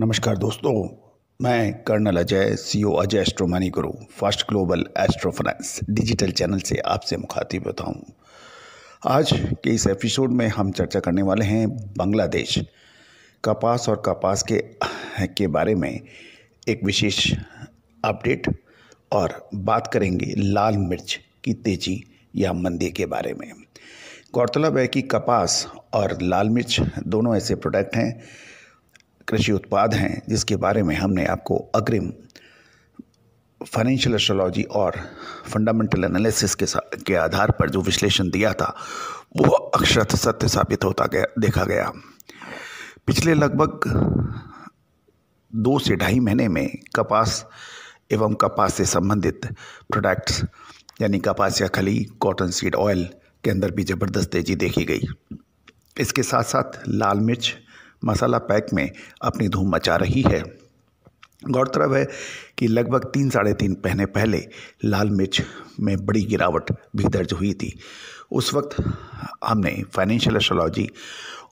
नमस्कार दोस्तों मैं colonel Ajay CEO e Ajay astro money guru first global astro finance digital channel से आपसे मुखातिब होता हूँ आज के इस एपिसोड में हम चर्चा करने वाले हैं बांग्लादेश कपास और कपास के के बारे में एक विशेष अपडेट और बात करेंगे लाल मिर्च की तेजी या मंदी के बारे में गौरतलब है कि कपास और लाल मिर्च दोनों ऐसे प्रोडक्ट हैं कृषि उत्पाद हैं जिसके बारे में हमने आपको अग्रिम फाइनेंशियल एस्ट्रोलॉजी और फंडामेंटल एनालिसिस के के आधार पर जो विश्लेषण दिया था वो अक्षरत सत्य साबित होता गया देखा गया पिछले लगभग दो से ढाई महीने में कपास एवं कपास से संबंधित प्रोडक्ट्स यानी कपास या खली कॉटन सीड ऑयल के अंदर भी ज़बरदस्त तेज़ी देखी गई इसके साथ साथ लाल मिर्च मसाला पैक में अपनी धूम मचा रही है गौरतलब है कि लगभग तीन साढ़े तीन महीने पहले लाल मिर्च में बड़ी गिरावट भी दर्ज हुई थी उस वक्त हमने फाइनेंशियल एस्ट्रोलॉजी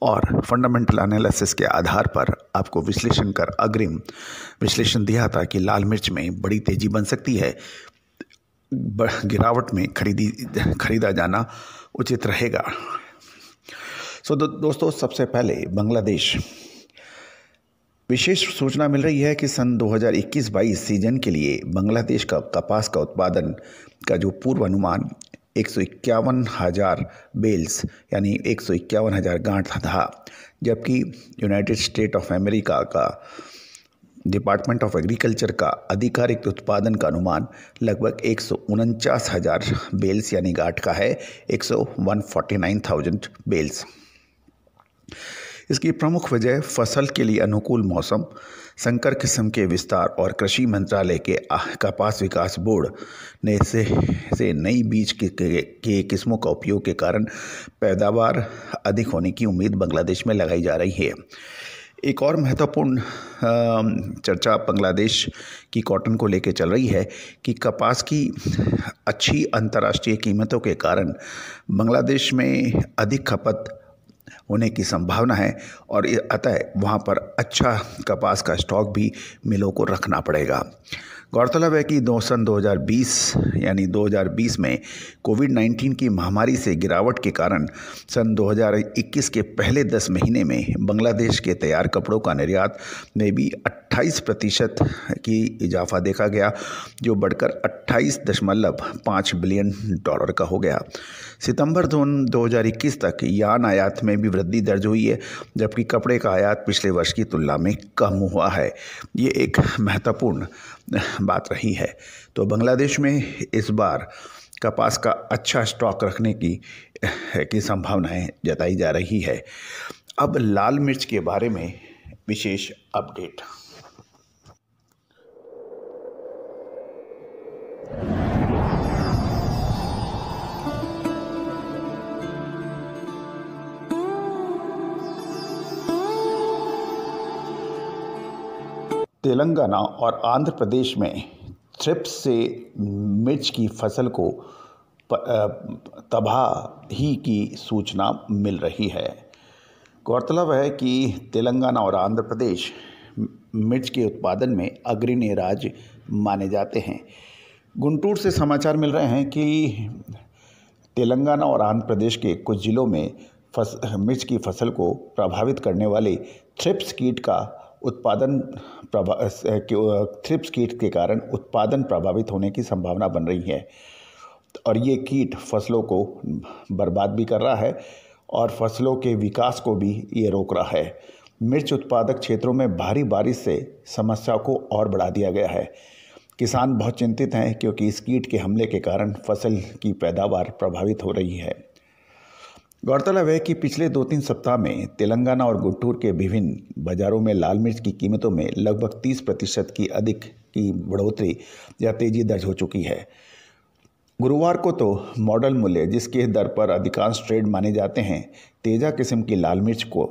और फंडामेंटल एनालिसिस के आधार पर आपको विश्लेषण कर अग्रिम विश्लेषण दिया था कि लाल मिर्च में बड़ी तेज़ी बन सकती है गिरावट में खरीदी खरीदा जाना उचित रहेगा सो so, दो, दोस्तों सबसे पहले बांग्लादेश विशेष सूचना मिल रही है कि सन 2021-22 सीजन के लिए बांग्लादेश का कपास का उत्पादन का जो पूर्व अनुमान एक सौ इक्यावन हज़ार बेल्स यानी एक सौ इक्यावन हज़ार गांठ था जबकि यूनाइटेड स्टेट ऑफ अमेरिका का डिपार्टमेंट ऑफ एग्रीकल्चर का आधिकारिक उत्पादन का अनुमान लगभग एक सौ उनचास हज़ार बेल्स यानी गांठ का है एक सौ one forty nine thousand bales इसकी प्रमुख वजह फसल के लिए अनुकूल मौसम संकर किस्म के विस्तार और कृषि मंत्रालय के कपास विकास बोर्ड ने से, से नई बीज के, के, के किस्मों का उपयोग के कारण पैदावार अधिक होने की उम्मीद बांग्लादेश में लगाई जा रही है एक और महत्वपूर्ण चर्चा बांग्लादेश की कॉटन को लेकर चल रही है कि कपास की अच्छी अंतर्राष्ट्रीय कीमतों के कारण बांग्लादेश में अधिक खपत होने की संभावना है और अतः वहाँ पर अच्छा कपास का स्टॉक भी मिलों को रखना पड़ेगा गौरतलब है कि दो सन 2020 यानी 2020 में कोविड 19 की महामारी से गिरावट के कारण सन 2021 के पहले 10 महीने में बांग्लादेश के तैयार कपड़ों का निर्यात में भी 28 प्रतिशत की इजाफा देखा गया जो बढ़कर 28.5 बिलियन डॉलर का हो गया सितंबर दो हज़ार तक यान आयात में में भी वृद्धि दर्ज हुई है जबकि कपड़े का आयात पिछले वर्ष की तुलना में कम हुआ है ये एक महत्वपूर्ण बात रही है तो बांग्लादेश में इस बार कपास का अच्छा स्टॉक रखने की की संभावनाएं जताई जा रही है अब लाल मिर्च के बारे में विशेष अपडेट तेलंगाना और आंध्र प्रदेश में थ्रिप्स से मिर्च की फसल को तबाह ही की सूचना मिल रही है गौरतलब है कि तेलंगाना और आंध्र प्रदेश मिर्च के उत्पादन में अग्रणी राज्य माने जाते हैं गुंटूर से समाचार मिल रहे हैं कि तेलंगाना और आंध्र प्रदेश के कुछ ज़िलों में फस मिर्च की फसल को प्रभावित करने वाले थ्रिप्स कीट का उत्पादन थ्रिप्स कीट के कारण उत्पादन प्रभावित होने की संभावना बन रही है और ये कीट फसलों को बर्बाद भी कर रहा है और फसलों के विकास को भी ये रोक रहा है मिर्च उत्पादक क्षेत्रों में भारी बारिश से समस्या को और बढ़ा दिया गया है किसान बहुत चिंतित हैं क्योंकि इस कीट के हमले के कारण फसल की पैदावार प्रभावित हो रही है गौरतलब है कि पिछले दो तीन सप्ताह में तेलंगाना और गुट्टूर के विभिन्न बाज़ारों में लाल मिर्च की कीमतों में लगभग 30 प्रतिशत की अधिक की बढ़ोतरी या तेज़ी दर्ज हो चुकी है गुरुवार को तो मॉडल मूल्य जिसके दर पर अधिकांश ट्रेड माने जाते हैं तेजा किस्म की लाल मिर्च को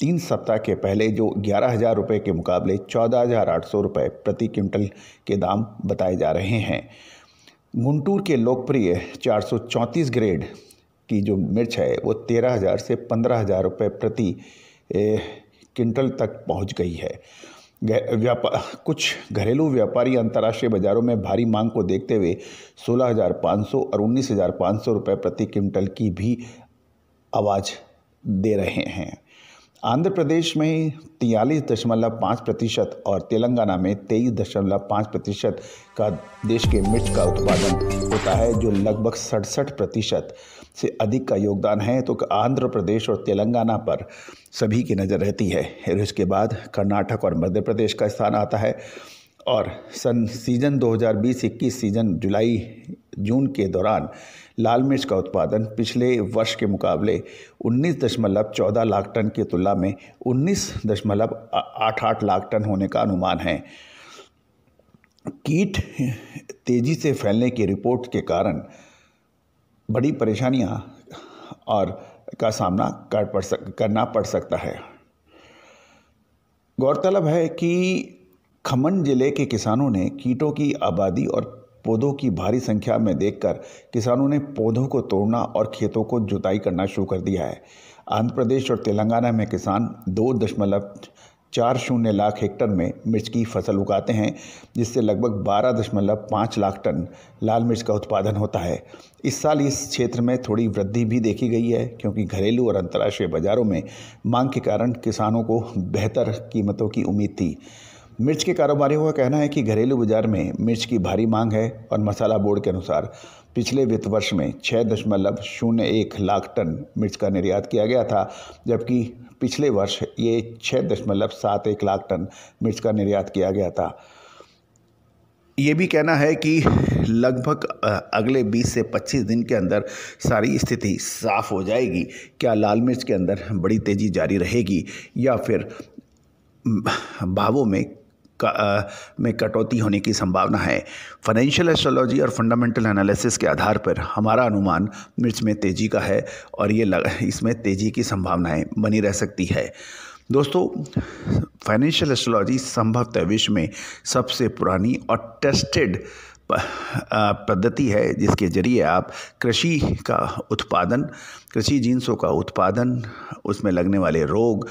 तीन सप्ताह के पहले जो ग्यारह हज़ार रुपये के मुकाबले चौदह हज़ार आठ सौ रुपये प्रति क्विंटल के दाम बताए जा रहे हैं गुंटूर के लोकप्रिय चार सौ चौंतीस ग्रेड की जो मिर्च है वो तेरह हज़ार से पंद्रह हज़ार रुपये प्रति क्विंटल तक पहुंच गई है व्यापार कुछ घरेलू व्यापारी अंतर्राष्ट्रीय बाज़ारों में भारी मांग को देखते हुए सोलह हज़ार पाँच सौ और उन्नीस हज़ार पाँच सौ रुपये प्रति क्विंटल की भी आवाज़ दे रहे हैं आंध्र प्रदेश में तियालीस दशमलव पाँच प्रतिशत और तेलंगाना में तेईस दशमलव पाँच प्रतिशत का देश के मिर्च का उत्पादन होता है जो लगभग सड़सठ प्रतिशत से अधिक का योगदान है तो आंध्र प्रदेश और तेलंगाना पर सभी की नज़र रहती है फिर इसके बाद कर्नाटक और मध्य प्रदेश का स्थान आता है और सन सीज़न 2020-21 सीज़न जुलाई जून के दौरान लाल मिर्च का उत्पादन पिछले वर्ष के मुकाबले 19.14 लाख टन की तुलना में 19.88 लाख टन होने का अनुमान है कीट तेज़ी से फैलने की रिपोर्ट के कारण बड़ी परेशानियां और का सामना कर पड़ सक करना पड़ सकता है गौरतलब है कि खमन जिले के किसानों ने कीटों की आबादी और पौधों की भारी संख्या में देखकर किसानों ने पौधों को तोड़ना और खेतों को जुताई करना शुरू कर दिया है आंध्र प्रदेश और तेलंगाना में किसान दो दशमलव चार शून्य लाख हेक्टर में मिर्च की फसल उगाते हैं जिससे लगभग बारह दशमलव पाँच लाख टन लाल मिर्च का उत्पादन होता है इस साल इस क्षेत्र में थोड़ी वृद्धि भी देखी गई है क्योंकि घरेलू और अंतर्राष्ट्रीय बाज़ारों में मांग के कारण किसानों को बेहतर कीमतों की उम्मीद थी मिर्च के कारोबारियों का कहना है कि घरेलू बाजार में मिर्च की भारी मांग है और मसाला बोर्ड के अनुसार पिछले वित्त वर्ष में छः दशमलव शून्य एक लाख टन मिर्च का निर्यात किया गया था जबकि पिछले वर्ष ये छः दशमलव सात एक लाख टन मिर्च का निर्यात किया गया था ये भी कहना है कि लगभग अगले 20 से 25 दिन के अंदर सारी स्थिति साफ हो जाएगी क्या लाल मिर्च के अंदर बड़ी तेज़ी जारी रहेगी या फिर भावों में का, आ, में कटौती होने की संभावना है फाइनेंशियल एस्ट्रोलॉजी और फंडामेंटल एनालिसिस के आधार पर हमारा अनुमान मिर्च में तेज़ी का है और ये लग, इसमें तेज़ी की संभावनाएं बनी रह सकती है दोस्तों फाइनेंशियल एस्ट्रोलॉजी संभवतः विश्व में सबसे पुरानी और टेस्टेड पद्धति है जिसके जरिए आप कृषि का उत्पादन कृषि जीन्सों का उत्पादन उसमें लगने वाले रोग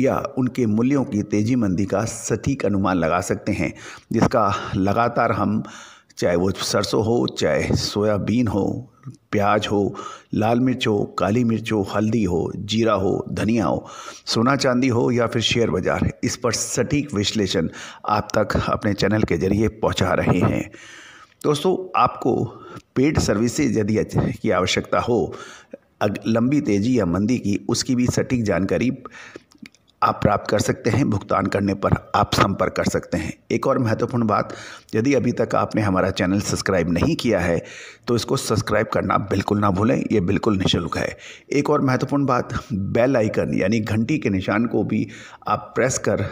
या उनके मूल्यों की तेजी मंदी का सटीक अनुमान लगा सकते हैं जिसका लगातार हम चाहे वो सरसों हो चाहे सोयाबीन हो प्याज हो लाल मिर्च हो काली मिर्च हो हल्दी हो जीरा हो धनिया हो सोना चांदी हो या फिर शेयर बाज़ार इस पर सटीक विश्लेषण आप तक अपने चैनल के जरिए पहुंचा रहे हैं दोस्तों आपको पेड सर्विसेज यदि की आवश्यकता हो लंबी तेज़ी या मंदी की उसकी भी सटीक जानकारी आप प्राप्त कर सकते हैं भुगतान करने पर आप संपर्क कर सकते हैं एक और महत्वपूर्ण बात यदि अभी तक आपने हमारा चैनल सब्सक्राइब नहीं किया है तो इसको सब्सक्राइब करना बिल्कुल ना भूलें ये बिल्कुल निःशुल्क है एक और महत्वपूर्ण बात बेल आइकन यानी घंटी के निशान को भी आप प्रेस कर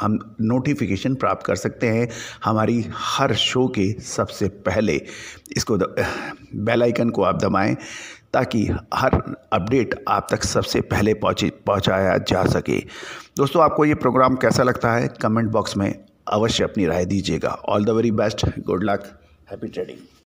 हम नोटिफिकेशन प्राप्त कर सकते हैं हमारी हर शो के सबसे पहले इसको बेल आइकन को आप दबाएं ताकि हर अपडेट आप तक सबसे पहले पहुँचे पहुँचाया जा सके दोस्तों आपको ये प्रोग्राम कैसा लगता है कमेंट बॉक्स में अवश्य अपनी राय दीजिएगा all the very best good luck happy trading